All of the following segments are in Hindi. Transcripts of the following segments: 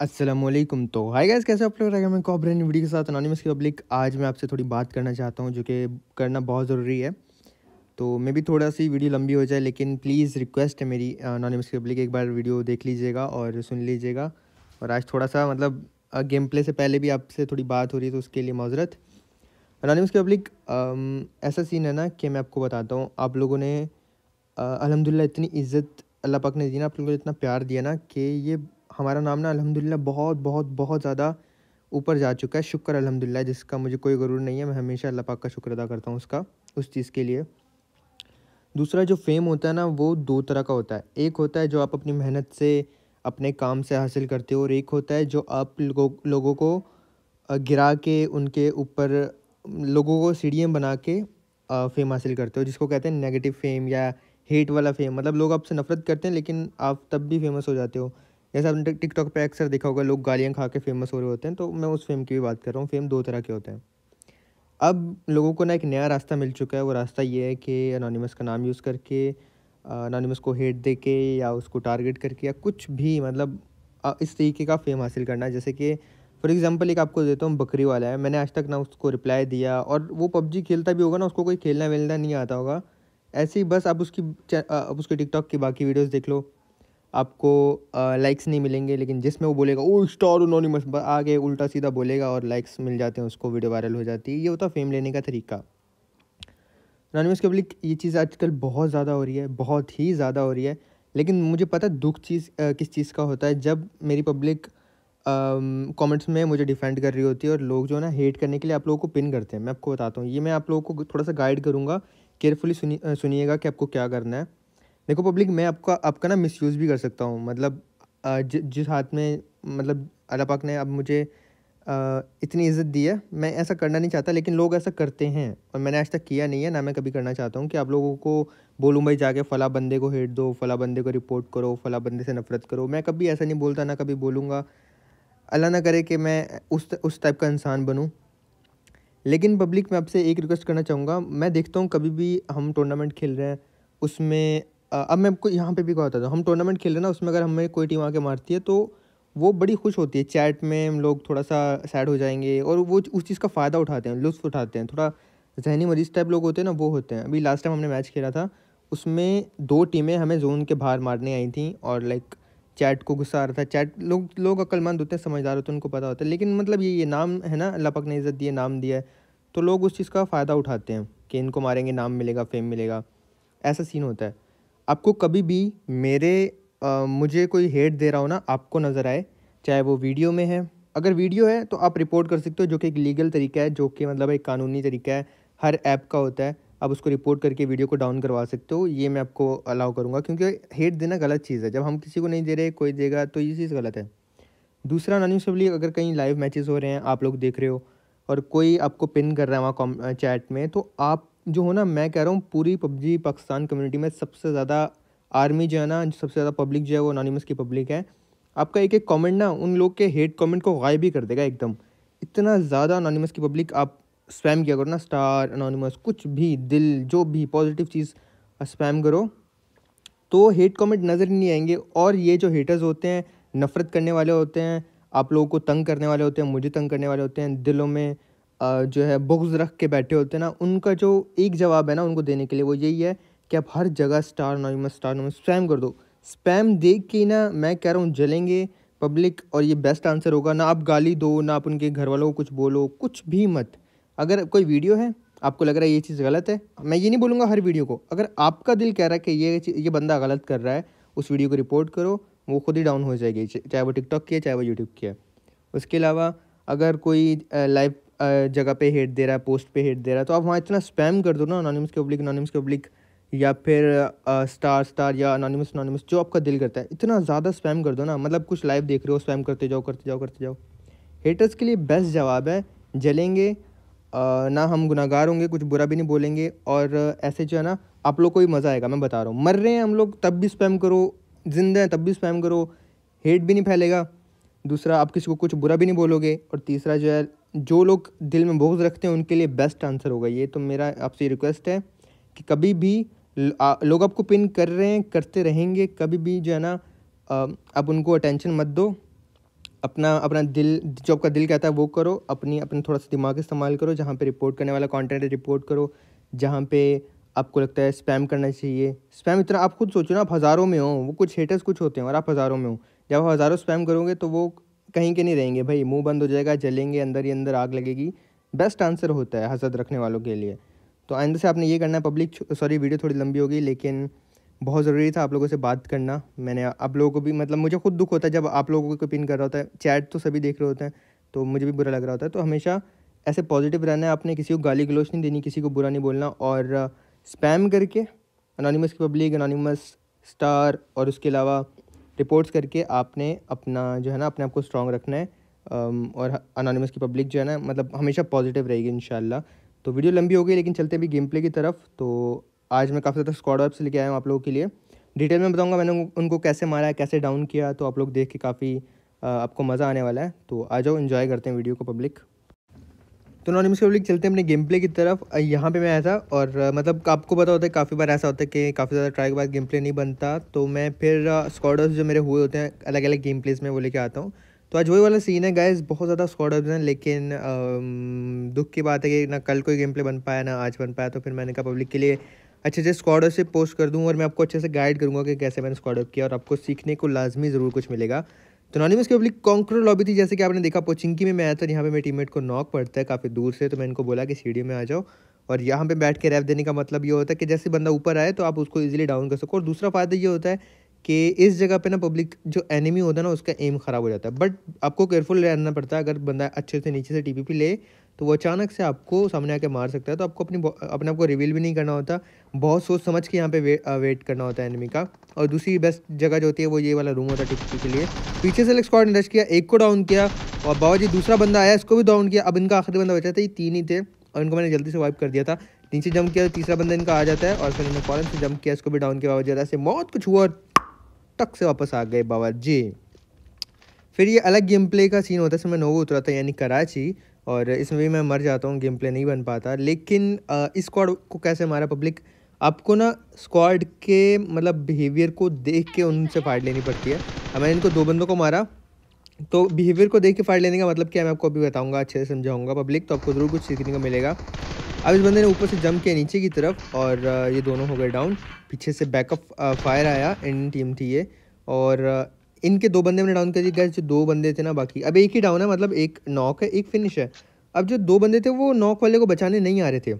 असलम तो हाय गैस कैसे आप लोग रहेगा मैं कॉब्रेन वीडियो के साथ अनोनीमस की पब्लिक आज मैं आपसे थोड़ी बात करना चाहता हूँ जो कि करना बहुत ज़रूरी है तो मे भी थोड़ा सी वीडियो लंबी हो जाए लेकिन प्लीज़ रिक्वेस्ट है मेरी अनोनीमस की पब्लिक एक बार वीडियो देख लीजिएगा और सुन लीजिएगा और आज थोड़ा सा मतलब गेम प्ले से पहले भी आपसे थोड़ी बात हो रही है तो उसके लिए माजरत अनोनीमस की पब्लिक ऐसा सीन है ना कि मैं आपको बताता हूँ आप लोगों ने अलहमदिल्ला इतनी इज़्ज़त अल्लाह पाक ने दी ना आप लोगों ने इतना प्यार दिया ना कि ये हमारा नाम ना अलहमदिल्ला बहुत बहुत बहुत ज़्यादा ऊपर जा चुका है शुक्र अलहमदिल्ला जिसका मुझे कोई गुरूर नहीं है मैं हमेशा अल्लाह पाक का शुक्र अदा करता हूँ उसका उस चीज़ के लिए दूसरा जो फेम होता है ना वो दो तरह का होता है एक होता है जो आप अपनी मेहनत से अपने काम से हासिल करते हो और एक होता है जो आप लोगों लोगों को गिरा के उनके ऊपर लोगों को सीढ़ियाँ बना के फेम हासिल करते हो जिसको कहते हैं नेगेटिव फेम या हेट वाला फेम मतलब लोग आपसे नफरत करते हैं लेकिन आप तब भी फेमस हो जाते हो जैसे आपने टिकटॉक पे अक्सर देखा होगा लोग गालियाँ खा के फेमस हो रहे होते हैं तो मैं उस फेम की भी बात कर रहा हूँ फेम दो तरह के होते हैं अब लोगों को ना एक नया रास्ता मिल चुका है वो रास्ता ये है कि अनोनीमस का नाम यूज़ करके अनोनीमस को हेट दे के या उसको टारगेट करके या कुछ भी मतलब इस तरीके का फेम हासिल करना है जैसे कि फॉर एग्जाम्पल एक आपको देता हूँ बकरी वाला है मैंने आज तक ना उसको रिप्लाई दिया और वो पबजी खेलता भी होगा ना उसको कोई खेलना वेलना नहीं आता होगा ऐसे ही बस आप उसकी आप उसके टिकटॉक की बाकी वीडियोस देख लो आपको लाइक्स नहीं मिलेंगे लेकिन जिसमें वो बोलेगा ओ स्टार उन्होंने आगे उल्टा सीधा बोलेगा और लाइक्स मिल जाते हैं उसको वीडियो वायरल हो जाती है ये होता फेम लेने का तरीका के पब्लिक ये चीज़ आजकल बहुत ज़्यादा हो रही है बहुत ही ज़्यादा हो रही है लेकिन मुझे पता दुख चीज़ किस चीज़ का होता है जब मेरी पब्लिक कमेंट्स में मुझे डिफेंड कर रही होती है और लोग जो है ना हेट करने के लिए आप लोगों को पिन करते हैं मैं आपको बताता हूँ ये मैं आप लोगों को थोड़ा सा गाइड करूँगा केयरफुली सुनिएगा कि आपको क्या करना है देखो पब्लिक मैं आपका आपका ना मिसयूज़ भी कर सकता हूँ मतलब जि, जिस हाथ में मतलब अल्लाह पाक ने अब मुझे आ, इतनी इज़्ज़त दी है मैं ऐसा करना नहीं चाहता लेकिन लोग ऐसा करते हैं और मैंने आज तक किया नहीं है ना मैं कभी करना चाहता हूँ कि आप लोगों को बोलूँ भाई जाके फ़ला बंदे को हेट दो फ़ला बंदे को रिपोर्ट करो फ़ला बंदे से नफ़रत करो मैं कभी ऐसा नहीं बोलता ना कभी बोलूँगा अल्लाह ना करे कि मैं उस उस टाइप का इंसान बनूँ लेकिन पब्लिक मैं आपसे एक रिक्वेस्ट करना चाहूँगा मैं देखता हूँ कभी भी हम टूर्नामेंट खेल रहे हैं उसमें अब मैं आपको यहाँ पे भी कहता था हम टूर्नामेंट खेल रहे ना उसमें अगर हमें कोई टीम आके मारती है तो वो बड़ी खुश होती है चैट में हम लोग थोड़ा सा सैड हो जाएंगे और वो उस चीज़ का फ़ायदा उठाते हैं लुत्फ़ उठाते हैं थोड़ा जहनी मरीज टाइप लोग होते हैं ना वो होते हैं अभी लास्ट टाइम हमने मैच खेला था उसमें दो टीमें हमें जोन के बाहर मारने आई थी और लाइक चैट को गुस्सा आ रहा था चैट लोग लोग अक्लमंद होते हैं समझदार होते हैं उनको पता होता है लेकिन मतलब ये ये नाम है ना लपक ने इज़्ज़त दिए नाम दिया है तो लोग उस चीज़ का फ़ायदा उठाते हैं कि इनको मारेंगे नाम मिलेगा फेम मिलेगा ऐसा सीन होता है आपको कभी भी मेरे आ, मुझे कोई हेट दे रहा हो ना आपको नज़र आए चाहे वो वीडियो में है अगर वीडियो है तो आप रिपोर्ट कर सकते हो जो कि एक लीगल तरीका है जो कि मतलब एक कानूनी तरीका है हर ऐप का होता है आप उसको रिपोर्ट करके वीडियो को डाउन करवा सकते हो ये मैं आपको अलाउ करूँगा क्योंकि हेट देना गलत चीज़ है जब हम किसी को नहीं दे रहे कोई देगा तो ये चीज़ गलत है दूसरा नॉनिसबली अगर कहीं लाइव मैचेस हो रहे हैं आप लोग देख रहे हो और कोई आपको पिन कर रहा है वहाँ चैट में तो आप जो हो ना मैं कह रहा हूँ पूरी पबजी पाकिस्तान कम्युनिटी में सबसे ज़्यादा आर्मी जो है ना सबसे ज़्यादा पब्लिक जो है वो अनोनीमस की पब्लिक है आपका एक एक कमेंट ना उन लोग के हेट कमेंट को गायब ही कर देगा एकदम इतना ज़्यादा अनोनीमस की पब्लिक आप स्पैम किया करो ना स्टार अनोनीमस कुछ भी दिल जो भी पॉजिटिव चीज़ स्पैम करो तो हेट कमेंट नज़र नहीं आएंगे और ये जो हेटर्स होते हैं नफ़रत करने वाले होते हैं आप लोगों को तंग करने वाले होते हैं मुझे तंग करने वाले होते हैं दिलों में जो है बुक्स रख के बैठे होते हैं ना उनका जो एक जवाब है ना उनको देने के लिए वो यही है कि आप हर जगह star anonymous star anonymous spam कर दो स्पैम देख के ना मैं कह रहा हूँ जलेंगे पब्लिक और ये बेस्ट आंसर होगा ना आप गाली दो ना आप उनके घर वालों को कुछ बोलो कुछ भी मत अगर कोई वीडियो है आपको लग रहा है ये चीज़ गलत है मैं ये नहीं बोलूँगा हर वीडियो को अगर आपका दिल कह रहा है कि ये ये बंदा गलत कर रहा है उस वीडियो को रिपोर्ट करो वो खुद ही डाउन हो जाएगी चाहे वो टिकटॉक की है चाहे वो यूट्यूब की है उसके अलावा अगर कोई लाइव जगह पे हेट दे रहा है पोस्ट पे हेट दे रहा है तो आप वहाँ इतना स्पैम कर दो ना अनोनिमस के पब्लिक अनोनिमस के पब्लिक या फिर आ, स्टार स्टार या अनोनिमस अनोनिमस जो आपका दिल करता है इतना ज़्यादा स्पैम कर दो ना मतलब कुछ लाइव देख रहे हो स्पैम करते जाओ करते जाओ करते जाओ हेटर्स के लिए बेस्ट जवाब है जलेंगे आ, ना हम गुनागार होंगे कुछ बुरा भी नहीं बोलेंगे और ऐसे जो है ना आप लोग को भी मज़ा आएगा मैं बता रहा हूँ मर रहे हैं हम लोग तब भी स्पैम करो जिंदा हैं तब भी स्पैम करो हेट भी नहीं फैलेगा दूसरा आप किसी को कुछ बुरा भी नहीं बोलोगे और तीसरा जो है जो लोग दिल में बोझ रखते हैं उनके लिए बेस्ट आंसर होगा ये तो मेरा आपसे रिक्वेस्ट है कि कभी भी लोग आपको पिन कर रहे हैं करते रहेंगे कभी भी जो है ना आप उनको अटेंशन मत दो अपना अपना दिल जो आपका दिल कहता है वो करो अपनी अपना थोड़ा सा दिमाग इस्तेमाल करो जहाँ पे रिपोर्ट करने वाला कंटेंट रिपोर्ट करो जहाँ पे आपको लगता है स्पैम करना चाहिए स्पैम इतना आप खुद सोचो ना आप हज़ारों में हो वो कुछ हेटर्स कुछ होते हैं और आप हज़ारों में हो जब आप हज़ारों स्पैम करोगे तो वो कहीं के नहीं रहेंगे भाई मुंह बंद हो जाएगा जलेंगे अंदर ही अंदर आग लगेगी बेस्ट आंसर होता है हसद रखने वालों के लिए तो आइंदा से आपने ये करना है पब्लिक सॉरी वीडियो थोड़ी लंबी होगी लेकिन बहुत ज़रूरी था आप लोगों से बात करना मैंने आप लोगों को भी मतलब मुझे खुद दुख होता है जब आप लोगों को पिन कर रहा होता है चैट तो सभी देख रहे होते हैं तो मुझे भी बुरा लग रहा होता है तो हमेशा ऐसे पॉजिटिव रहना है आपने किसी को गाली गलोच नहीं देनी किसी को बुरा नहीं बोलना और स्पैम करके अनोनीमस की पब्लिक अनोनीमस स्टार और उसके अलावा रिपोर्ट्स करके आपने अपना जो है ना अपने आप को स्ट्रॉन्ग रखना है um, और अनोनमस की पब्लिक जो है ना मतलब हमेशा पॉजिटिव रहेगी इन तो वीडियो लंबी हो गई लेकिन चलते अभी गेम प्ले की तरफ तो आज मैं काफ़ी ज़्यादा स्कॉड वेब्स लेके आया हूँ आप लोगों के लिए डिटेल में बताऊँगा मैंने उनको कैसे मारा कैसे डाउन किया तो आप लोग देख के काफ़ी uh, आपको मज़ा आने वाला है तो आ जाओ इन्जॉय करते हैं वीडियो को पब्लिक तो नॉनिमस पब्लिक चलते हैं अपने गेम प्ले की तरफ यहाँ पे मैं आया था और मतलब आपको पता होता है काफ़ी बार ऐसा होता है कि काफ़ी ज़्यादा ट्राई के बाद गेम प्ले नहीं बनता तो मैं फिर स्कॉडर्स जो मेरे हुए होते हैं अलग अलग गेम प्लेस में वो लेके आता हूँ तो आज वही वाला सीन है गाइज बहुत ज़्यादा स्कॉडर्स हैं लेकिन दुख की बात है कि ना कल कोई गेम प्ले बन पाया ना आज बन पाया तो फिर मैंने कहा पब्लिक के लिए अच्छे से स्कॉडर से पोस्ट कर दूँ और मैं आपको अच्छे से गाइड करूँगा कि कैसे मैंने स्कॉडअप किया और आपको सीखने को लाजमी ज़रूर कुछ मिलेगा तो नॉनिमस की पब्लिक कॉन्क्रोल लॉबी थी जैसे कि आपने देखा पोचिंकी में मैं आया था यहाँ पे मेरे टीममेट को नॉक पड़ता है काफ़ी दूर से तो मैं इनको बोला कि सीढ़ी में आ जाओ और यहाँ पे बैठ के रैप देने का मतलब ये होता है कि जैसे बंदा ऊपर आए तो आप उसको इजीली डाउन कर सको और दूसरा फ़ायदा ये होता है कि इस जगह पे ना पब्लिक जो एनिमी होता है ना उसका एम ख़राब हो जाता है बट आपको केयरफुल रहना पड़ता है अगर बंदा अच्छे से नीचे से टी ले तो वो अचानक से आपको सामने आके मार सकता है तो आपको अपनी अपने आपको रिवील भी नहीं करना होता बहुत सोच समझ के यहाँ पे वे, वेट uh, करना होता है एनिमी का और दूसरी बेस्ट जगह जो होती है वो ये वाला रूम होता है टिकटी के लिए पीछे से स्कॉट ने रश किया एक को डाउन किया और बाबा जी दूसरा बंदा आया इसको भी डाउन किया अब इनका आखिरी बंदा बचा था ये तीन ही थे और इनको मैंने जल्दी से वाइप कर दिया था नीचे जंप किया तीसरा बंदा इनका आ जाता है और फिर इन्होंने फ़ौरन से जंप किया इसको भी डाउन किया बाबा जी से मौत कुछ हुआ टक से वापस आ गए बाबा जी फिर ये अलग गेम प्ले का सीन होता है इसमें मैं नोवो उतरा था यानी कराची और इसमें भी मैं मर जाता हूँ गेम प्ले नहीं बन पाता लेकिन इस स्क्वाड को कैसे मारा पब्लिक आपको ना स्क्वाड के मतलब बिहेवियर को देख के उनसे फाइट लेनी पड़ती है मैंने इनको दो बंदों को मारा तो बिहेवियर को देख के फाइट लेने का मतलब क्या है मैं आपको अभी बताऊँगा अच्छे से समझाऊँगा पब्लिक तो आपको ज़रूर कुछ सीखने को मिलेगा अब इस बंदे ने ऊपर से जम किया नीचे की तरफ और ये दोनों हो गए डाउन पीछे से बैकअप फायर आया इंडियन टीम थी ये और इनके दो बंदे मैंने डाउन कर दिए गए जो दो बंदे थे ना बाकी अब एक ही डाउन है मतलब एक नॉक है एक फिनिश है अब जो दो बंदे थे वो नॉक वाले को बचाने नहीं आ रहे थे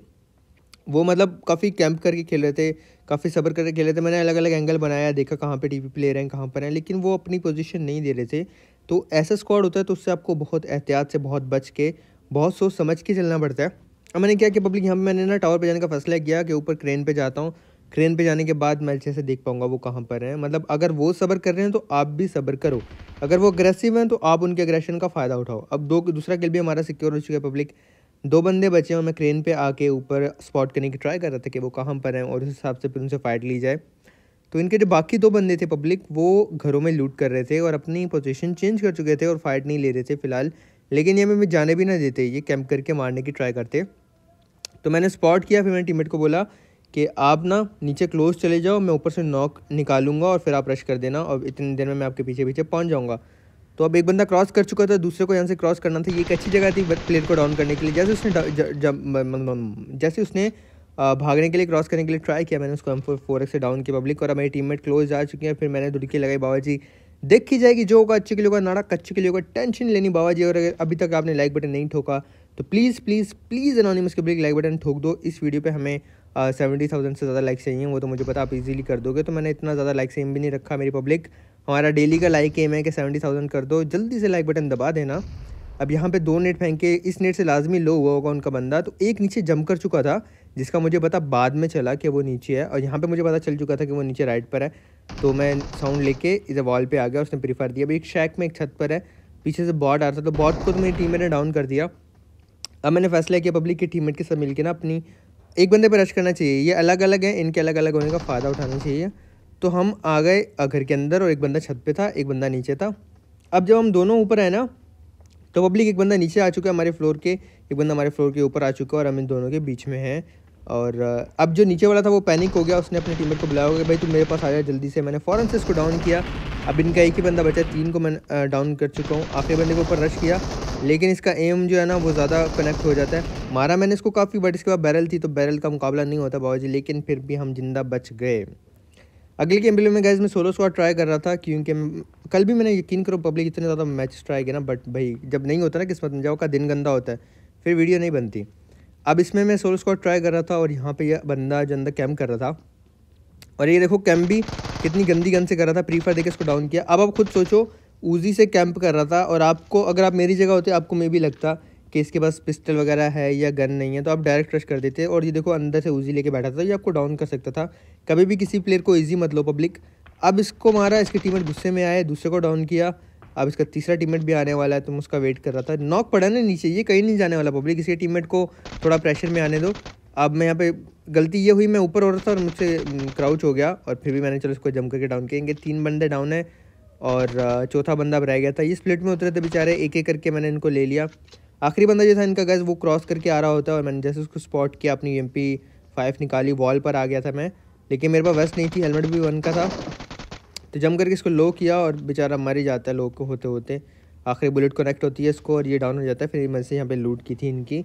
वो मतलब काफ़ी कैंप करके खेल रहे थे काफ़ी सब्र करके खेल रहे थे मैंने अलग अलग एंगल बनाया देखा कहाँ पे टीवी प्लेयर हैं कहाँ पर हैं लेकिन वो अपनी पोजीशन नहीं दे रहे थे तो ऐसा स्क्वाड होता है तो उससे आपको बहुत एहतियात से बहुत बच के बहुत सोच समझ के चलना पड़ता है अब मैंने क्या कि पब्लिक यहाँ पर मैंने ना टावर पर जाने का फैसला किया कि ऊपर क्रेन पर जाता हूँ क्रेन पे जाने के बाद मैं अच्छे से देख पाऊंगा वो कहाँ पर हैं मतलब अगर वो सब्र कर रहे हैं तो आप भी सब्र करो अगर वो अग्रेसिव हैं तो आप उनके अग्रेशन का फ़ायदा उठाओ अब दो दूसरा किल भी हमारा सिक्योर हो चुका है पब्लिक दो बंदे बचे हैं मैं क्रेन पे आके ऊपर स्पॉट करने की ट्राई कर रहा था कि वो कहाँ पर हैं और उस हिसाब से फिर उनसे फ़ाइट ली जाए तो इनके जो बाकी दो बंदे थे पब्लिक वो घरों में लूट कर रहे थे और अपनी पोजिशन चेंज कर चुके थे और फाइट नहीं ले रहे थे फिलहाल लेकिन ये हमें जाने भी ना देते ये कैंप करके मारने की ट्राई करते तो मैंने स्पॉट किया फिर मैंने टीमेट को बोला कि आप ना नीचे क्लोज चले जाओ मैं ऊपर से नॉक निकालूंगा और फिर आप रश कर देना और इतनी देर में मैं आपके पीछे पीछे पहुंच जाऊंगा तो अब एक बंदा क्रॉस कर चुका था दूसरे को यहाँ से क्रॉस करना था ये एक अच्छी जगह थी प्लेयर को डाउन करने के लिए जैसे उसने जैसे उसने भागने के लिए क्रॉस करने के लिए ट्राई किया मैंने उसको एम फोर से डाउन किया पब्लिक और मेरी टीम क्लोज जा चुकी है फिर मैंने धुड़की लगाई बाबा जी देखी जाएगी जो होगा अच्छे के लिए होगा नाड़ा कच्चे के लिए होगा टेंशन लेनी बाबा जी और अगर अभी तक आपने लाइक बटन नहीं ठोका तो प्लीज़ प्लीज़ प्लीज़ अनोनीमस के ब्रेक लाइक बटन ठोक दो इस वीडियो पे हमें सेवेंटी थाउजेंड से ज़्यादा लाइक चाहिए वो तो मुझे पता आप इजीली कर दोगे तो मैंने इतना ज़्यादा लाइक एम भी नहीं रखा मेरी पब्लिक हमारा डेली का लाइक एम है कि सेवेंटी थाउजेंड कर दो जल्दी से लाइक बटन दबा देना अब यहाँ पे दो नेट फेंके इस नेट से लाजमी लो हुआ होगा उनका बंदा तो एक नीचे जम कर चुका था जिसका मुझे पता बाद में चला कि वो नीचे है और यहाँ पर मुझे पता चल चुका था कि वो नीचे राइट पर है तो मैं साउंड लेके इधर वॉल पर आ गया उसने प्रीफर दिया अभी एक शैक में एक छत पर है पीछे से बॉट आ रहा था तो बॉट को तो मेरी टीम ने डाउन कर दिया अब मैंने फैसला किया पब्लिक की टीम के साथ मिलकर ना अपनी एक बंदे पर रश करना चाहिए ये अलग अलग है इनके अलग अलग होने का फ़ायदा उठाना चाहिए तो हम आ गए घर के अंदर और एक बंदा छत पे था एक बंदा नीचे था अब जब हम दोनों ऊपर हैं ना तो पब्लिक एक बंदा नीचे आ चुका है हमारे फ्लोर के एक बंदा हमारे फ्लोर के ऊपर आ चुका है और हम इन दोनों के बीच में हैं और अब जो नीचे वाला था वो पैनिक हो गया उसने अपने टीम को बुलाया होगा भाई तुम मेरे पास आ जाए जल्दी से मैंने फ़ौरन से इसको डाउन किया अब इनका एक ही बंदा बचा तीन को मैं डाउन कर चुका हूँ आखिरी बंदे के ऊपर रश किया लेकिन इसका एम जो है ना वो ज़्यादा कनेक्ट हो जाता है मारा मैंने इसको काफ़ी बट इसके बाद बैरल थी तो बैरल का मुकाबला नहीं होता बाबा जी लेकिन फिर भी हम जिंदा बच गए अगले गेम प्ले में गैस मैं सोलो स्क्वाड ट्राई कर रहा था क्योंकि कल भी मैंने यकीन करो पब्लिक इतने ज़्यादा मैच ट्राई किया ना बट भाई जब नहीं होता ना किस्मत में जाओ का दिन गंदा होता है फिर वीडियो नहीं बनती अब इसमें मैं सोलो स्क्वाड ट्राई कर रहा था और यहाँ पे ये बंदा जो अंदर कैम्प कर रहा था और ये देखो कैम्प भी कितनी गंदी गन से कर रहा था प्रीफर देखे इसको डाउन किया अब आप खुद सोचो ऊजी से कैंप कर रहा था और आपको अगर आप मेरी जगह होते आपको मे भी लगता कि इसके पास पिस्टल वगैरह है या गन नहीं है तो आप डायरेक्ट रश कर देते और ये देखो अंदर से उजी लेके बैठा था ये आपको डाउन कर सकता था कभी भी किसी प्लेयर को ईजी मत लो पब्लिक अब इसको मारा इसके टीमेट गुस्से में आए दूसरे को डाउन किया अब इसका तीसरा टीमेट भी आने वाला है तो मैं उसका वेट कर रहा था नॉक पड़ा ना नीचे ये कहीं नहीं जाने वाला पब्लिक इसके टीम को थोड़ा प्रेशर में आने दो अब मैं यहाँ पे गलती ये हुई मैं ऊपर हो रहा था और मुझसे क्राउच हो गया और फिर भी मैंने चलो इसको जम करके डाउन किया तीन बंदे डाउन है और चौथा बंदा रह गया था ये स्प्लिट में उतरे थे बेचारे एक एक करके मैंने इनको ले लिया आखिरी बंदा जो था इनका गैस वो क्रॉस करके आ रहा होता और मैंने जैसे उसको स्पॉट किया अपनी एम पी फाइव निकाली वॉल पर आ गया था मैं लेकिन मेरे पास वेस्ट नहीं थी हेलमेट भी वन का था तो जम करके इसको लो किया और बेचारा मर ही जाता है लो को होते होते आखिरी बुलेट कनेक्ट होती है इसको और ये डाउन हो जाता है फिर मैं से यहाँ पे लूट की थी इनकी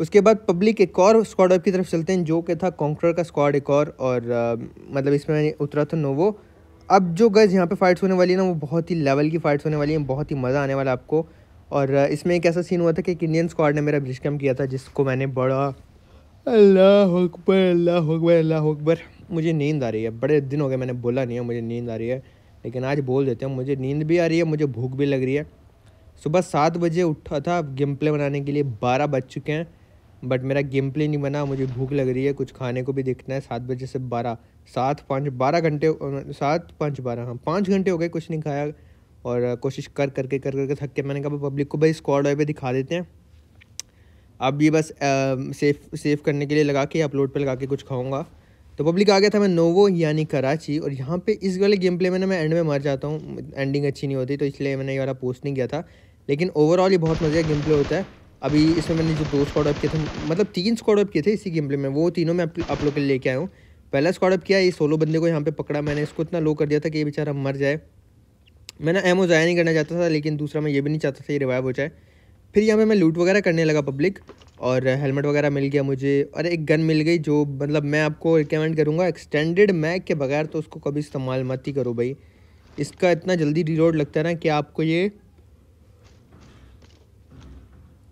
उसके बाद पब्लिक एक और स्क्वाड अप की तरफ चलते हैं जो कि था कॉन्क्रर का स्क्वाड एक और, और आ, मतलब इसमें उतरा था नोवो अब जो गैस यहाँ पे फाइट्स होने वाली है ना वो बहुत ही लेवल की फाइट्स होने वाली हैं बहुत ही मज़ा आने वाला आपको और uh, इसमें एक ऐसा सीन हुआ था कि एक इंडियन स्क्वाड ने मेरा ब्लिश कैम किया था जिसको मैंने बड़ा अल्लाह अकबर अल्लाह अकबर अल्लाह अकबर मुझे नींद आ रही है बड़े दिन हो गए मैंने बोला नहीं है मुझे नींद आ रही है लेकिन आज बोल देते हैं मुझे नींद भी आ रही है मुझे भूख भी लग रही है सुबह सात बजे उठा था गेम प्ले बनाने के लिए बारह बज चुके हैं बट मेरा गेम प्ले नहीं बना मुझे भूख लग रही है कुछ खाने को भी देखना है सात बजे से बारह सात पाँच बारह घंटे सात पाँच बारह हाँ पाँच घंटे हो गए कुछ नहीं खाया और कोशिश कर करके कर करके थक के मैंने कहा पब्लिक को भाई स्कॉड वाई दिखा देते हैं अब ये बस सेफ सेफ करने के लिए लगा के अपलोड पे लगा के कुछ खाऊंगा तो पब्लिक आ गया था मैं नोवो यानी कराची और यहाँ पे इस वाले गेम प्ले में ना मैं एंड में मर जाता हूँ एंडिंग अच्छी नहीं होती तो इसलिए मैंने ये वाला पोस्ट नहीं किया था लेकिन ओवरऑल ये बहुत मज़े गेम प्ले होता है अभी इसमें मैंने जो दो स्कॉड अप किए थे मतलब तीन स्कॉड अप किए थे इसी गेम प्ले में वो तीनों मैं आप लोग के लेके आया हूँ पहला स्क्वाड अप किया ये सोलो बंदे को यहाँ पे पकड़ा मैंने इसको इतना लो कर दिया था कि ये बेचारा मर जाए मैं ना एमओ ज़ाया नहीं करना चाहता था लेकिन दूसरा मैं ये भी नहीं चाहता था ये रिवाइव हो जाए फिर यहाँ पे मैं लूट वगैरह करने लगा पब्लिक और हेलमेट वगैरह मिल गया मुझे और एक गन मिल गई जो मतलब मैं आपको रिकमेंड करूँगा एक्सटेंडेड मैग के बगैर तो उसको कभी इस्तेमाल मत ही करो भाई इसका इतना जल्दी रिलोड लगता है ना कि आपको ये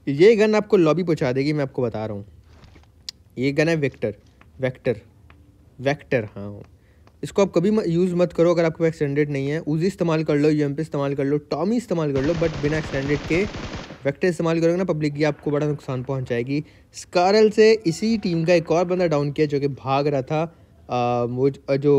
ये गन आपको लॉबी पहुँचा देगी मैं आपको बता रहा हूँ ये गन है वेक्टर वेक्टर वेक्टर हाँ इसको आप कभी यूज़ मत करो अगर आपके पास एक्सटेंडेड नहीं है उजी इस्तेमाल कर लो यू इस्तेमाल कर लो टॉमी इस्तेमाल कर लो बट बिना एक्सटेंडेड के वेक्टर इस्तेमाल करोगे ना पब्लिक की आपको बड़ा नुकसान पहुंचाएगी स्कारल से इसी टीम का एक और बंदा डाउन किया जो कि भाग रहा था आ, वो जो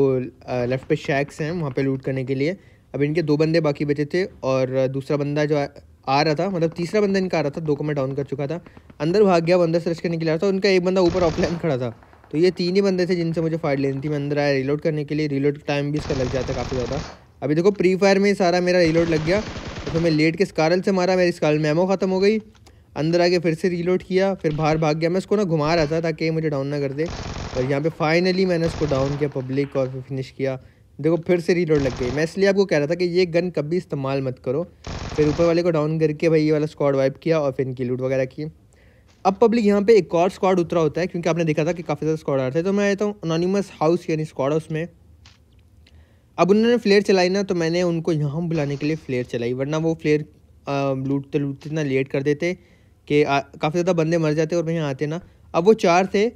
आ, लेफ्ट पे शैक्स हैं वहाँ पे लूट करने के लिए अब इनके दो बंदे बाकी बचे थे और दूसरा बंदा जो आ, आ रहा था मतलब तीसरा बंदा इनका आ रहा था दो को मैं डाउन कर चुका था अंदर भाग गया वो अंदर सर्च करने के लिए आ रहा था उनका एक बंदा ऊपर ऑफलाइन खड़ा था तो ये तीन ही बंदे थे जिनसे मुझे फाइट लेनी थी मैं अंदर आया रिलोड करने के लिए रिलोड टाइम भी इसका लग जाता है काफ़ी ज़्यादा अभी देखो प्री फायर में सारा मेरा रिलोड लग गया तो फिर मैं लेट के स्कारल से मारा मेरी स्कारल मेमो ख़त्म हो गई अंदर आके फिर से रीलोड किया फिर बाहर भाग गया मैं उसको ना घुमा रहा था ताकि मुझे डाउन ना कर दे और यहाँ पे फाइनली मैंने उसको डाउन किया पब्लिक और फिर फिनिश किया देखो फिर से रीलोड लग गई मैं इसलिए आपको कह रहा था कि ये गन कभी इस्तेमाल मत करो फिर ऊपर वाले को डाउन करके भाई ये वाला स्कॉड वाइप किया और फिर इनकी लूट वगैरह की अब पब्लिक यहाँ पे एक और स्क्वाड उतरा होता है क्योंकि आपने देखा था कि काफ़ी ज़्यादा स्क्वाड आ रहे थे तो मैं आता हूँ अनोनीमस हाउस यानी स्क्वाड हाउस में अब उन्होंने फ्लेयर चलाई ना तो मैंने उनको यहाँ बुलाने के लिए फ्लेयर चलाई वरना वो फ्लेयर लूटते लूटते इतना लेट कर देते कि काफ़ी ज़्यादा बंदे मर जाते और वहीं आते ना अब वो चार थे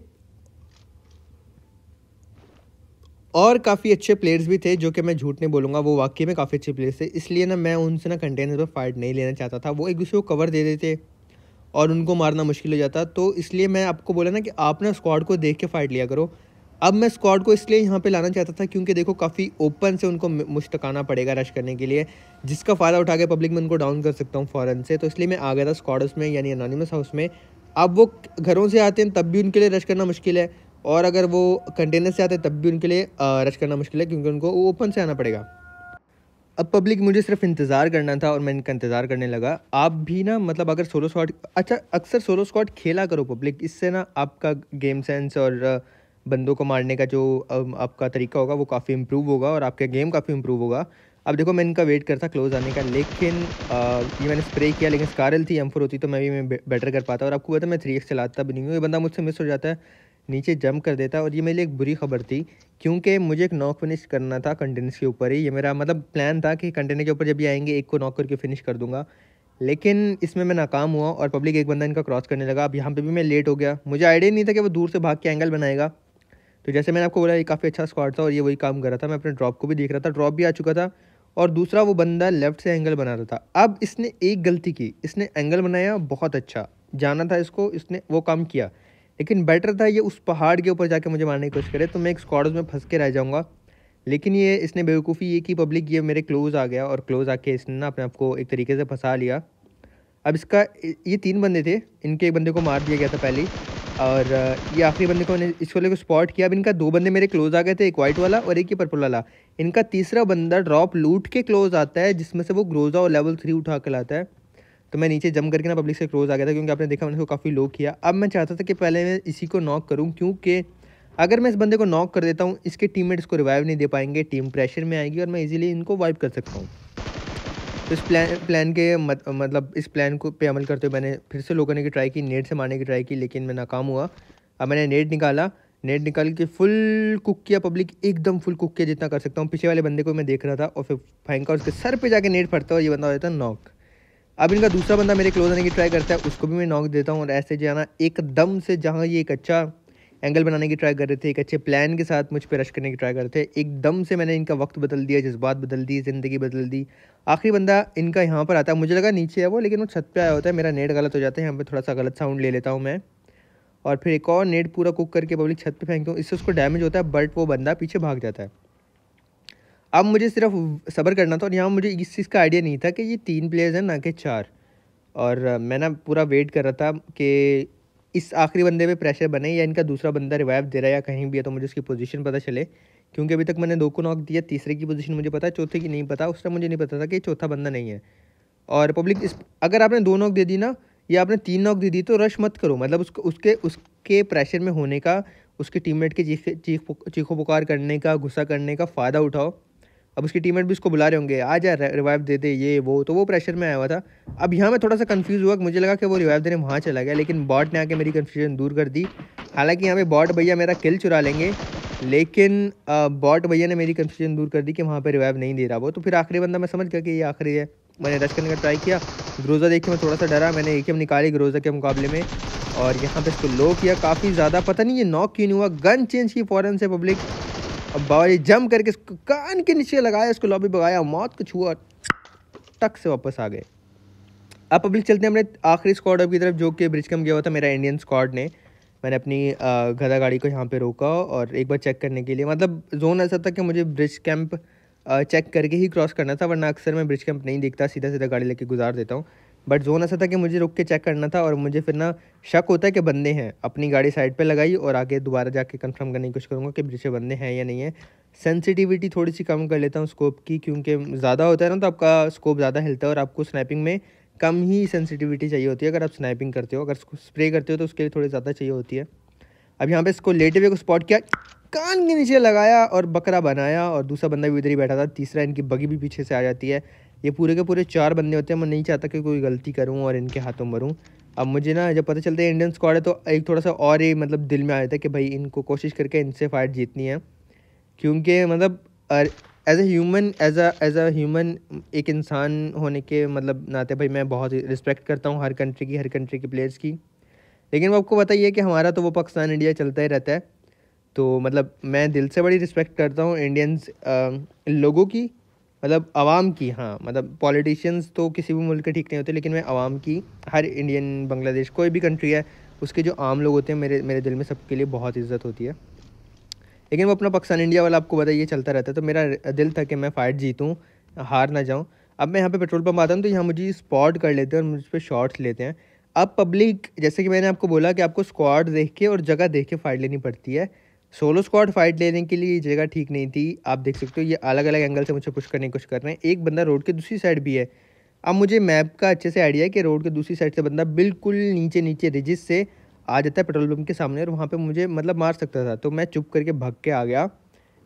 और काफ़ी अच्छे प्लेयर्स भी थे जो कि मैं झूठ नहीं बोलूँगा वो वाकई में काफ़ी अच्छे प्लेयर्स थे इसलिए ना मैं उनसे ना कंटेनर पर फाइट नहीं लेना चाहता था वो एक दूसरे को कवर दे देते और उनको मारना मुश्किल हो जाता तो इसलिए मैं आपको बोला ना कि आप ना स्क्वाड को देख के फ़ाइट लिया करो अब मैं स्क्वाड को इसलिए यहाँ पे लाना चाहता था क्योंकि देखो काफ़ी ओपन से उनको मुश्तकाना पड़ेगा रश करने के लिए जिसका फ़ायदा उठा के पब्लिक में उनको डाउन कर सकता हूँ फ़ौरन से तो इसलिए मैं आ गया था स्क्वाड में यानी अनोनीमस हाउस में अब वो घरों से आते हैं तब भी उनके लिए रश करना मुश्किल है और अगर वो कंटेनर से आते हैं तब भी उनके लिए रश करना मुश्किल है क्योंकि उनको ओपन से आना पड़ेगा अब पब्लिक मुझे सिर्फ इंतज़ार करना था और मैं इनका इंतज़ार करने लगा आप भी ना मतलब अगर सोलो स्कॉट अच्छा अक्सर सोलो स्कॉट खेला करो पब्लिक इससे ना आपका गेम सेंस और बंदों को मारने का जो आपका तरीका होगा वो काफ़ी इम्प्रूव होगा और आपका गेम काफ़ी इम्प्रूव होगा अब देखो मैं इनका वेट करता क्लोज आने का लेकिन आ, ये मैंने स्प्रे किया लेकिन स्कारल थी एम होती तो मैं भी मैं बेटर कर पाता और आपको पता मैं थ्री एक्स चलाता भी नहीं हूँ ये बंदा मुझसे मिस हो जाता है नीचे जंप कर देता और ये मेरे लिए एक बुरी खबर थी क्योंकि मुझे एक नॉक फिनिश करना था कंटेनर्स के ऊपर ही ये मेरा मतलब प्लान था कि कंटेनर के ऊपर जब ये आएंगे एक को नॉक करके फिनिश कर दूंगा लेकिन इसमें मैं नाकाम हुआ और पब्लिक एक बंदा इनका क्रॉस करने लगा अब यहाँ पर भी मैं लेट हो गया मुझे आइडिया नहीं था कि वो दूर से भाग के एंगल बनाएगा तो जैसे मैंने आपको बोला ये काफ़ी अच्छा स्क्वाड था और ये वही काम कर रहा था मैं अपने ड्रॉप को भी देख रहा था ड्रॉप भी आ चुका था और दूसरा वो बंदा लेफ्ट से एंगल बना रहा था अब इसने एक गलती की इसने एंगल बनाया बहुत अच्छा जाना था इसको इसने वो काम किया लेकिन बेटर था ये उस पहाड़ के ऊपर जाके मुझे मारने की कोशिश करे तो मैं एक स्कॉड्स में फंस के रह जाऊँगा लेकिन ये इसने बेवकूफ़ी ये कि पब्लिक ये मेरे क्लोज़ आ गया और क्लोज़ आके इसने ना अपने आप को एक तरीके से फंसा लिया अब इसका ये तीन बंदे थे इनके एक बंदे को मार दिया गया था पहले और ये आखिरी बंदे को इस वाले को स्पॉट किया अब इनका दो बंदे मेरे क्लोज़ आ गए थे एक वाइट वाला और एक ही पर्पल वाला इनका तीसरा बंदा ड्रॉप लूट के क्लोज़ आता है जिसमें से वो ग्रोज़ा और लेवल थ्री उठा कर लाता है तो मैं नीचे जम करके ना पब्लिक से क्लोज आ गया था क्योंकि आपने देखा मैंने उसको काफ़ी लो किया अब मैं चाहता था कि पहले मैं इसी को नॉक करूँ क्योंकि अगर मैं इस बंदे को नॉक कर देता हूँ इसके टीममेट इसको रिवाइव नहीं दे पाएंगे टीम प्रेशर में आएगी और मैं इजीली इनको वाइप कर सकता हूँ तो इस प्लान प्लान के मत, मतलब इस प्लान को पे अमल करते हुए मैंने फिर से लोगों ने की ट्राई की नेट से मारने की ट्राई की लेकिन मैं नाकाम हुआ अब मैंने नेट निकाला नेट निकाल के फुल कुक किया पब्लिक एकदम फुल कुक किया जितना कर सकता हूँ पीछे वाले बंदे को मैं देख रहा था और फिर फैंका उसके सर पे जाके नेट फटता और ये बंदा हो जाता नॉक अब इनका दूसरा बंदा मेरे क्लोज आने की ट्राई करता है उसको भी मैं नॉक देता हूँ और ऐसे जाना एकदम से जहाँ ये एक अच्छा एंगल बनाने की ट्राई कर रहे थे एक अच्छे प्लान के साथ मुझ पर रश करने की ट्राई कर रहे थे एकदम से मैंने इनका वक्त बदल दिया जज्बात बदल दी ज़िंदगी बदल दी आखिरी बंदा इनका यहाँ पर आता है मुझे लगा नीचे है वो लेकिन वो छत पे आया होता है मेरा नेट गलत हो जाता है यहाँ पर थोड़ा सा गलत साउंड ले लेता हूँ मैं और फिर एक और नेट पूरा कुक करके पब्लिक छत पर फेंकता हूँ इससे उसको डैमेज होता है बट वो बंदा पीछे भाग जाता है अब मुझे सिर्फ सब्र करना था और यहाँ मुझे इस चीज़ का आइडिया नहीं था कि ये तीन प्लेयर्स हैं ना कि चार और मैं ना पूरा वेट कर रहा था कि इस आखिरी बंदे पे प्रेशर बने या इनका दूसरा बंदा रिवाइव दे रहा है या कहीं भी है तो मुझे उसकी पोजीशन पता चले क्योंकि अभी तक मैंने दो को नॉक दिया तीसरे की पोजीशन मुझे पता है चौथे की नहीं पता उस टाइम मुझे नहीं पता था कि चौथा बंदा नहीं है और पब्लिक इस अगर आपने दो नॉक दे दी ना या आपने तीन नॉक दे दी तो रश मत करो मतलब उसको उसके उसके प्रेशर में होने का उसके टीम के चीख चीख चीखों पुकार करने का गुस्सा करने का फ़ायदा उठाओ अब उसकी टीममेट भी उसको बुला रहे होंगे आ जा रिवाइव दे दे ये वो तो वो प्रेशर में आया हुआ था अब यहाँ मैं थोड़ा सा कंफ्यूज हुआ मुझे लगा कि वो रिवाइव देने वहाँ चला गया लेकिन बॉट ने आके मेरी कन्फ्यूजन दूर कर दी हालांकि यहाँ पे बॉट भैया मेरा किल चुरा लेंगे लेकिन बॉट भैया ने मेरी कन्फ्यूजन दूर कर दी कि वहाँ पर रिवाइव नहीं दे रहा वो तो फिर आखिरी बंदा मैं समझ गया कि ये आखिरी है मैंने रश करने का ट्राई किया ग्रोज़ा देखे मैं थोड़ा सा डरा मैंने एक एम निकाली ग्रोज़ा के मुकाबले में और यहाँ पे इसको लो किया काफ़ी ज़्यादा पता नहीं ये नॉक क्यों नहीं हुआ गन चेंज की फ़ौरन से पब्लिक अब बाबा जी जम करके इसको कान के नीचे लगाया इसको लॉबी भगाया मौत को छुआ टक से वापस आ गए अब पब्लिक चलते हैं अपने आखिरी स्क्वाड अब की तरफ जो कि ब्रिज कम गया हुआ था मेरा इंडियन स्क्वाड ने मैंने अपनी गधा गाड़ी को यहाँ पे रोका और एक बार चेक करने के लिए मतलब जोन ऐसा था कि मुझे ब्रिज कैंप चेक करके ही क्रॉस करना था वरना अक्सर मैं ब्रिज कैंप नहीं देखता सीधा सीधा गाड़ी लेके गुजार देता हूँ बट जोन ऐसा था कि मुझे रुक के चेक करना था और मुझे फिर ना शक होता है कि बंदे हैं अपनी गाड़ी साइड पे लगाई और आगे दोबारा जाके कंफर्म करने की कोशिश करूँगा कि पीछे बंदे हैं या नहीं है सेंसिटिविटी थोड़ी सी कम कर लेता हूँ स्कोप की क्योंकि ज़्यादा होता है ना तो आपका स्कोप ज़्यादा हिलता है और आपको स्नैपिंग में कम ही सेंसिटिविटी चाहिए होती है अगर आप स्नैपिंग करते हो अगर स्प्रे करते हो तो उसके लिए थोड़ी ज़्यादा चाहिए होती है अब यहाँ पर इसको लेटे हुए को स्पॉट किया कान के नीचे लगाया और बकरा बनाया और दूसरा बंदा भी उधर ही बैठा था तीसरा इनकी बगी भी पीछे से आ जाती है ये पूरे के पूरे चार बंदे होते हैं मैं नहीं चाहता कि कोई गलती करूँ और इनके हाथों मरूँ अब मुझे ना जब पता चलता है इंडियन स्क्वाड है तो एक थोड़ा सा और ही मतलब दिल में आ जाता है कि भाई इनको कोशिश करके इनसे फाइट जीतनी है क्योंकि मतलब as a human as as human एक इंसान होने के मतलब नाते भाई मैं बहुत रिस्पेक्ट करता हूँ हर कंट्री की हर कंट्री के प्लेयर्स की लेकिन वो आपको बताइए कि हमारा तो वो पाकिस्तान इंडिया चलता ही रहता है तो मतलब मैं दिल से बड़ी रिस्पेक्ट करता हूँ इंडियंस लोगों की मतलब आवाम की हाँ मतलब पॉलिटिशियंस तो किसी भी मुल्क के ठीक नहीं होते लेकिन मैं आवाम की हर इंडियन बांग्लादेश कोई भी कंट्री है उसके जो आम लोग होते हैं मेरे मेरे दिल में सबके लिए बहुत इज्जत होती है लेकिन वो अपना पाकिस्तान इंडिया वाला आपको बताइए चलता रहता है तो मेरा दिल था कि मैं फ़ाइट जीतूँ हार ना जाऊँ अब मैं यहाँ पे पेट्रोल पंप आता हूँ तो यहाँ मुझे स्पॉट कर लेते हैं और मुझ पर शॉट्स लेते हैं अब पब्लिक जैसे कि मैंने आपको बोला कि आपको स्क्वाड देख के और जगह देख के फाइट लेनी पड़ती है सोलो स्क्वाड फाइट लेने के लिए ये जगह ठीक नहीं थी आप देख सकते हो ये अलग अलग एंगल से मुझे पुश करने की कोशिश कर रहे हैं एक बंदा रोड के दूसरी साइड भी है अब मुझे मैप का अच्छे से आइडिया है कि रोड के दूसरी साइड से बंदा बिल्कुल नीचे नीचे रिजिस से आ जाता है पेट्रोल पम्प के सामने और वहाँ पर मुझे मतलब मार सकता था तो मैं चुप करके भाग के आ गया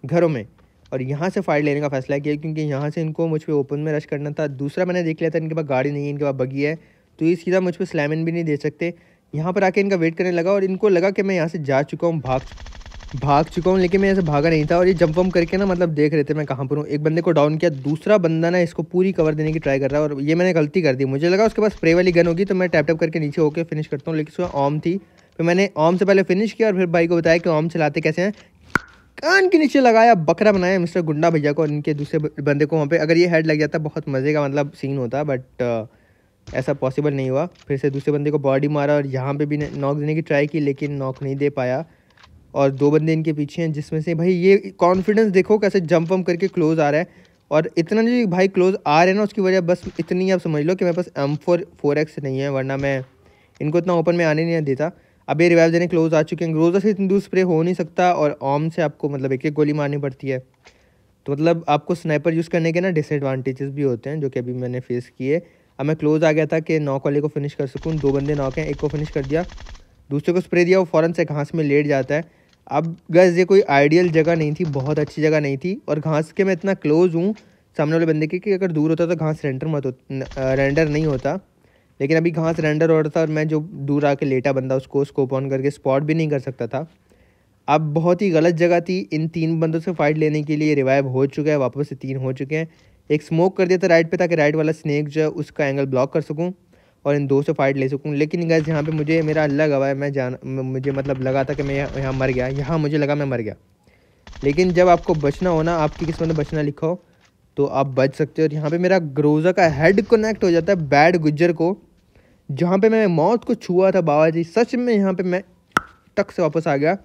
घरों में और यहाँ से फाइट लेने का फैसला किया क्योंकि यहाँ से इनको मुझ पर ओपन में रश करना था दूसरा मैंने देख लिया था इनके पास गाड़ी नहीं है इनके पास बगी है तो ये सीधा मुझ पर स्लैमिन भी नहीं दे सकते यहाँ पर आके इनका वेट करने लगा और इनको लगा कि मैं यहाँ से जा चुका हूँ भाग भाग चुका हूँ लेकिन मैं ऐसे भागा नहीं था और ये जंप वम करके ना मतलब देख रहे थे मैं कहाँ पर हूँ एक बंदे को डाउन किया दूसरा बंदा ना इसको पूरी कवर देने की ट्राई कर रहा है और ये मैंने गलती कर दी मुझे लगा उसके पास स्प्रे वाली गन होगी तो मैं टैप टैप करके नीचे होकर फिनिश करता हूँ लेकिन उसमें ऑम थी फिर मैंने ऑम से पहले फिनिश किया और फिर भाई को बताया कि ऑम चलाते कैसे हैं कान के नीचे लगाया बकरा बनाया मिस्टर गुंडा भैया को और इनके दूसरे बंदे को वहाँ पर अगर ये हेड लग जाता बहुत मज़े का मतलब सीन होता बट ऐसा पॉसिबल नहीं हुआ फिर से दूसरे बंदे को बॉडी मारा और यहाँ पर भी नॉक देने की ट्राई की लेकिन नॉक नहीं दे पाया और दो बंदे इनके पीछे हैं जिसमें से भाई ये कॉन्फिडेंस देखो कैसे जंप वम करके क्लोज़ आ रहा है और इतना जो भाई क्लोज़ आ रहे हैं ना उसकी वजह बस इतनी आप समझ लो कि मेरे पास एम फोर फोर एक्स नहीं है वरना मैं इनको इतना ओपन में आने नहीं देता अब ये रिवाइव देने क्लोज आ चुके हैं रोज़ा से इतनी दूर स्प्रे हो नहीं सकता और ऑम से आपको मतलब एक एक गोली मारनी पड़ती है तो मतलब आपको स्नाइपर यूज़ करने के ना डिसएडवांटेजेस भी होते हैं जो कि अभी मैंने फेस किए अब मैं क्लोज़ आ गया था कि नॉक वाले को फिनिश कर सकूँ दो बंदे नॉक हैं एक को फिनिश कर दिया दूसरे को स्प्रे दिया वो फ़ौरन से घास में लेट जाता है अब गैस ये कोई आइडियल जगह नहीं थी बहुत अच्छी जगह नहीं थी और घास के मैं इतना क्लोज हूँ सामने वाले बंदे के कि अगर दूर होता तो घास रेंडर मत हो रेंडर नहीं होता लेकिन अभी घास रेंडर हो रहा था और मैं जो दूर आके लेटा बंदा उसको स्कोप ऑन करके स्पॉट भी नहीं कर सकता था अब बहुत ही गलत जगह थी इन तीन बंदों से फाइट लेने के लिए रिवाइव हो चुका है वापस से तीन हो चुके हैं एक स्मोक कर दिया था राइट पे ताकि राइट वाला स्नैक जो है उसका एंगल ब्लॉक कर सकूँ और इन दो से फाइट ले सकूँ लेकिन गैस यहाँ पर मुझे मेरा अल्लाह गवाह मैं जान मुझे मतलब लगा था कि मैं यहाँ मर गया यहाँ मुझे लगा मैं मर गया लेकिन जब आपको बचना हो ना आपकी किस्मत में बचना लिखा हो तो आप बच सकते हो और यहाँ पे मेरा ग्रोज़ा का हेड कनेक्ट हो जाता है बैड गुज्जर को जहाँ पे मैं मौत को छुआ था बाबा जी सच में यहाँ पे मैं टक से वापस आ गया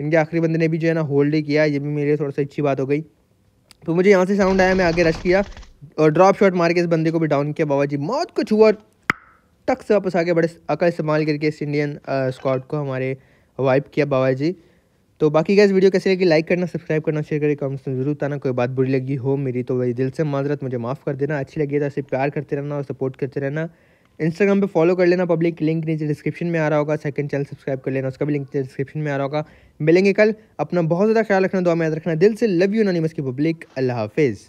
इनके आखिरी बंदे ने भी जो है ना होल्ड ही किया ये भी मेरे लिए थोड़ा सा अच्छी बात हो गई तो मुझे यहाँ से साउंड आया मैं आगे रश किया और ड्रॉप शॉट मार के इस बंदे को भी डाउन किया बाबा जी मौत को छुआ और टक से वापस आगे बड़े अकल इस्तेमाल करके इस इंडियन स्कॉट uh, को हमारे वाइप किया बाबा जी तो बाकी गैस वीडियो कैसी लगी लाइक करना सब्सक्राइब करना शेयर करें कमेंट्स में जरूर बताना कोई बात बुरी लगी हो मेरी तो वही दिल से माजरत मुझे माफ़ कर देना अच्छी लगी तो ऐसे प्यार करते रहना और सपोर्ट करते रहना इंस्टाग्राम पे फॉलो कर लेना पब्लिक लिंक नीचे डिस्क्रिप्शन में आ रहा होगा सेकंड चैनल सब्सक्राइब कर लेना उसका भी लिंक नीचे डिस्क्रिप्शन में आ रहा होगा मिलेंगे कल अपना बहुत ज़्यादा ख्याल रखना दुआ में याद रखना दिल से लव यू नॉनिमस की पब्लिक अल्लाह हाफिज़